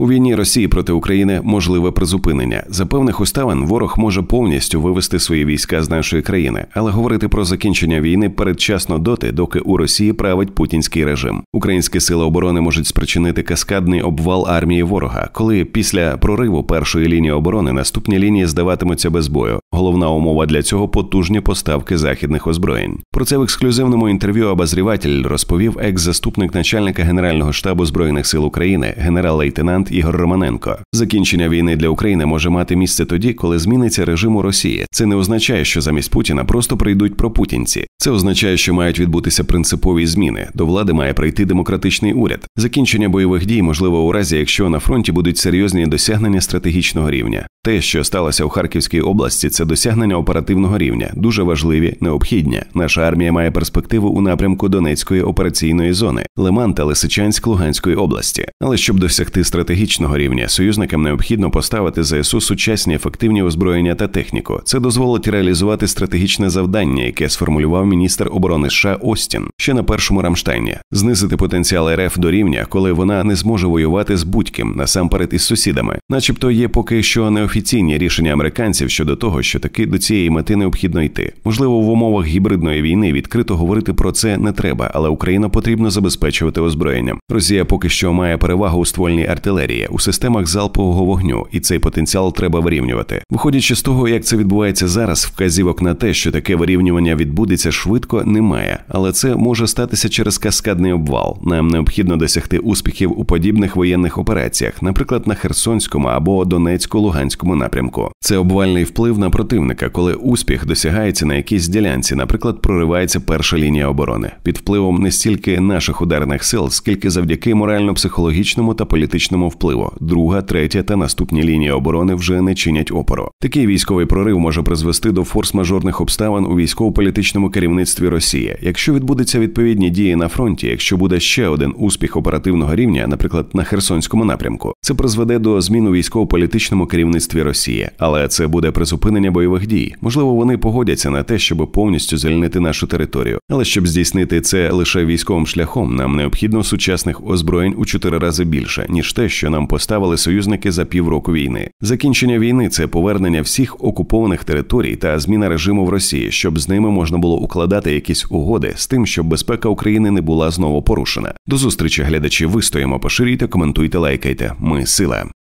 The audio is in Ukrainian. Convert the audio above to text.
У війні Росії проти України можливе призупинення. За певних уставин ворог може повністю вивести свої війська з нашої країни, але говорити про закінчення війни передчасно доти, доки у Росії править путінський режим. Українські сили оборони можуть спричинити каскадний обвал армії ворога, коли після прориву першої лінії оборони наступні лінії здаватимуться без бою. Головна умова для цього потужні поставки західних озброєнь. Про це в ексклюзивному інтерв'ю обозріватель розповів екс-заступник начальника генерального штабу збройних сил України, генерал-лейтенант лейтенант Ігор Романенко. Закінчення війни для України може мати місце тоді, коли зміниться режим у Росії. Це не означає, що замість Путіна просто прийдуть пропутінці. Це означає, що мають відбутися принципові зміни. До влади має прийти демократичний уряд. Закінчення бойових дій можливо у разі, якщо на фронті будуть серйозні досягнення стратегічного рівня. Те, що сталося у Харківській області, це досягнення оперативного рівня, дуже важливі, необхідні. Наша армія має перспективу у напрямку Донецької операційної зони, Лиман та Лисичанськ Луганської області. Але щоб досягти стратегії стратегічного рівня союзникам необхідно поставити ЗСУ сучасні ефективні озброєння та техніку. Це дозволить реалізувати стратегічне завдання, яке сформулював міністр оборони США Остін ще на першому Рамштайні, знизити потенціал РФ до рівня, коли вона не зможе воювати з будь-ким насамперед із сусідами, начебто є поки що неофіційні рішення американців щодо того, що таки до цієї мети необхідно йти. Можливо, в умовах гібридної війни відкрито говорити про це не треба, але Україну потрібно забезпечувати озброєнням. Росія поки що має перевагу у ствольній артилерії артилерії у системах залпового вогню, і цей потенціал треба вирівнювати. Виходячи з того, як це відбувається зараз, вказівок на те, що таке вирівнювання відбудеться швидко, немає, але це може статися через каскадний обвал. Нам необхідно досягти успіхів у подібних воєнних операціях, наприклад, на Херсонському або Донецько-Луганському напрямку. Це обвальний вплив на противника, коли успіх досягається на якійсь ділянці, наприклад, проривається перша лінія оборони під впливом не стільки наших ударних сил, скільки завдяки морально-психологічному та політичному впливу. Друга, третя та наступні лінії оборони вже не чинять опору. Такий військовий прорив може призвести до форс-мажорних обставин у військово-політичному керівництві Росії. Якщо відбудуться відповідні дії на фронті, якщо буде ще один успіх оперативного рівня, наприклад, на Херсонському напрямку, це призведе до змін у військово-політичному керівництві Росії, але це буде призупинення бойових дій. Можливо, вони погодяться на те, щоб повністю звільнити нашу територію, але щоб здійснити це лише військовим шляхом, нам необхідно сучасних озброєнь у чотири рази більше ніж те, що що нам поставили союзники за півроку війни. Закінчення війни це повернення всіх окупованих територій та зміна режиму в Росії, щоб з ними можна було укладати якісь угоди з тим, щоб безпека України не була знову порушена. До зустрічі глядачі вистоїмо, поширюйте, коментуйте, лайкайте. Ми сила.